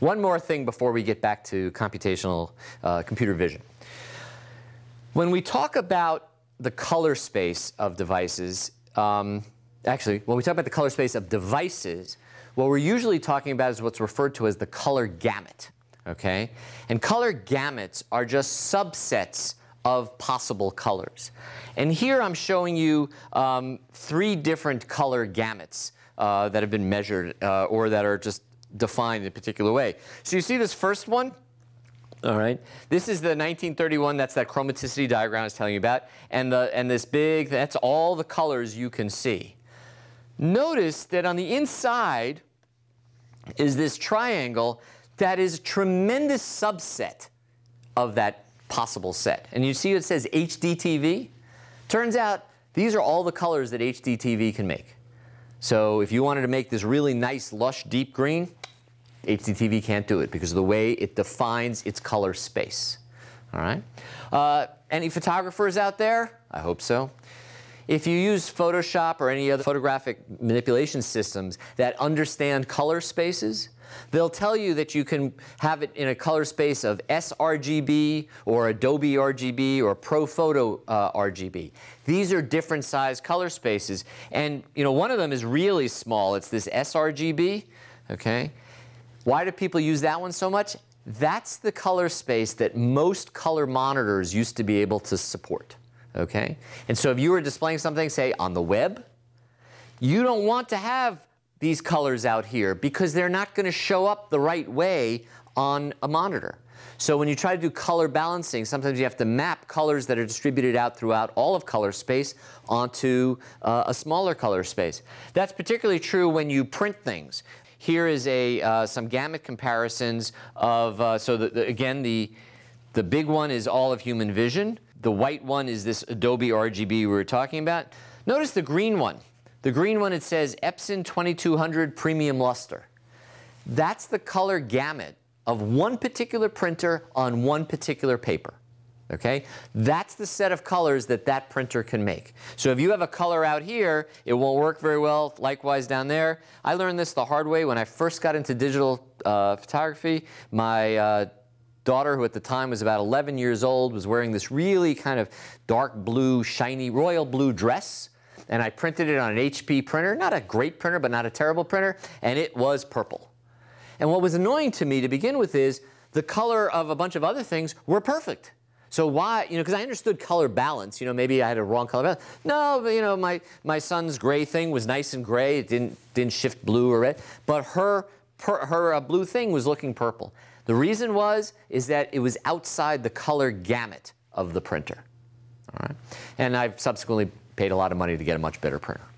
One more thing before we get back to computational uh, computer vision. When we talk about the color space of devices, um, actually, when we talk about the color space of devices, what we're usually talking about is what's referred to as the color gamut, okay? And color gamuts are just subsets of possible colors. And here I'm showing you um, three different color gamuts uh, that have been measured uh, or that are just defined in a particular way. So you see this first one? All right. This is the 1931. That's that chromaticity diagram I was telling you about. And, the, and this big, that's all the colors you can see. Notice that on the inside is this triangle that is a tremendous subset of that possible set. And you see it says HDTV? Turns out these are all the colors that HDTV can make. So if you wanted to make this really nice, lush, deep green, HDTV can't do it because of the way it defines its color space. All right? Uh, any photographers out there? I hope so. If you use Photoshop or any other photographic manipulation systems that understand color spaces, they'll tell you that you can have it in a color space of sRGB or Adobe RGB or Profoto uh, RGB. These are different size color spaces. And you know, one of them is really small. It's this sRGB, okay? Why do people use that one so much? That's the color space that most color monitors used to be able to support. Okay? And so if you were displaying something, say, on the web, you don't want to have these colors out here because they're not going to show up the right way on a monitor. So when you try to do color balancing, sometimes you have to map colors that are distributed out throughout all of color space onto uh, a smaller color space. That's particularly true when you print things. Here is a uh, some gamut comparisons of, uh, so the, the, again, the, the big one is all of human vision. The white one is this Adobe RGB we were talking about. Notice the green one. The green one, it says Epson 2200 Premium Luster. That's the color gamut of one particular printer on one particular paper okay? That's the set of colors that that printer can make. So if you have a color out here, it won't work very well, likewise down there. I learned this the hard way when I first got into digital uh, photography. My uh, daughter, who at the time was about 11 years old, was wearing this really kind of dark blue, shiny, royal blue dress. And I printed it on an HP printer, not a great printer, but not a terrible printer, and it was purple. And what was annoying to me to begin with is the color of a bunch of other things were perfect. So why, you know, because I understood color balance. You know, maybe I had a wrong color balance. No, but, you know, my, my son's gray thing was nice and gray. It didn't, didn't shift blue or red. But her, per, her uh, blue thing was looking purple. The reason was is that it was outside the color gamut of the printer. All right. And I've subsequently paid a lot of money to get a much better printer.